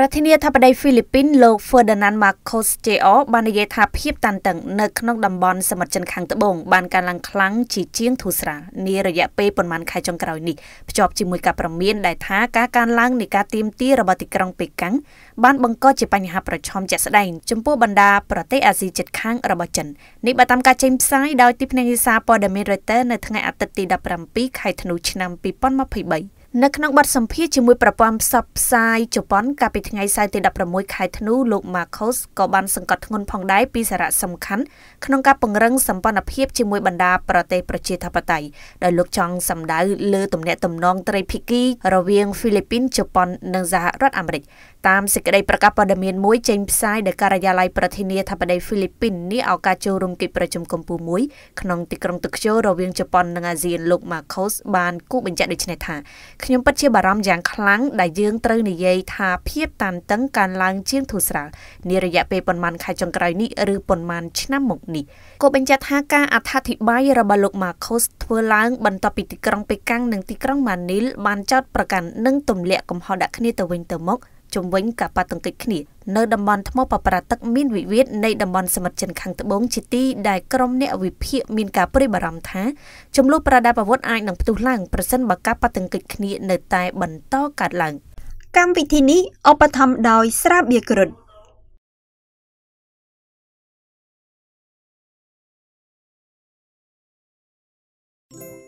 ប្រធានាធិបតីហ្វីលីពីនលោក Ferdinand Marcos Jr បាននិយាយថាភាពតានតឹង នៅក្នុងតំបន់សមុទ្រចិនខាងត្បូងបានកើនឡើងខ្លាំងជាជាងធូរស្រាលនារយៈពេលប្រមាណខែចុងក្រោយនេះភ្ជាប់ជាមួយការប្រមានដែលថាការកើនឡើងនៃការទៀមទារបស់ទីក្រុងប៉េកាំងបានបង្កជាបញ្ហាប្រឈមជាក់ស្ដែងចំពោះបណ្ដាប្រទេសអាស៊ីជិតខាងរបស់ចិននេះបើតាមការចេញផ្សាយដោយទីភ្នាក់ងារសារព័ត៌មាន Reuters នៅថ្ងៃអាទិត្យទី17ខែធ្នូឆ្នាំ2023នៅក្នុងបទសម្ភាសជាមួយប្រព័ន្ធផ្សព្វផ្សាយជប៉ុនកាលពីថ្ងៃសៅរ៍ទី16ខែធ្នូលោក Marcos ក៏បានសង្កត់ធ្ងន់ផងដែរពីសារៈសំខាន់ក្នុងការពង្រឹងសម្ព័ន្ធភាពជាមួយបណ្ដាប្រទេសប្រជាធិបតេយ្យដោយលោកចង់សម្ដៅលើទំនាក់ទំនងត្រីភាគីរវាងហ្វីលីពីនជប៉ុននិងសហរដ្ឋអាមេរិកតាមសេចក្តីប្រកាសព័ត៌មានមួយចេញផ្សាយដោយការិយាល័យប្រធានាធិបតីហ្វីលីពីននេះឱកាសចូលរួមកិច្ចប្រជុំកំពូលមួយក្នុងទីក្រុងតូក្យូរវាងជប៉ុននិងអាស៊ានលោក Marcos បានគូបញ្ជាក់ដូចនេះថាខ្ញុំពិតជាបារម្ភយ៉ាងខ្លាំងដែលយើងត្រូវនិយាយថាភាពតានតឹងកើនឡើងជាងធូរស្រាលនារយៈពេលប៉ុន្មានខែចុងក្រោយនេះឬប៉ុន្មានឆ្នាំមកនេះក៏បញ្ជាក់ថាការអត្ថាធិប្បាយរបស់លោក Marcos ធ្វើឡើង បន្ទាប់ពីទីក្រុងប៉េកាំងនិងទីក្រុងម៉ានីលបានចោទប្រកាន់និងទម្លាក់កំហុសដាក់គ្នាទៅវិញទៅមក។ជំវិញកបាត់ទង្គិចគ្នានៅតំបន់ថ្មប៉ប្រាទឹកមានវិវាទនៃតំបន់សមិទ្ធចិនខាងត្បូងជាទីដែលក្រុមអ្នកវិភាគមានការព្រួយបារម្ភថាចំនួនប្រដាប់អាវុធអាចនឹងផ្ទុះឡើងប្រសិនបើកបាត់ទង្គិចគ្នានៅតែបន្តកើតឡើងកម្មវិធីនេះឧបត្ថម្ភដោយស្រាបៀក្រុត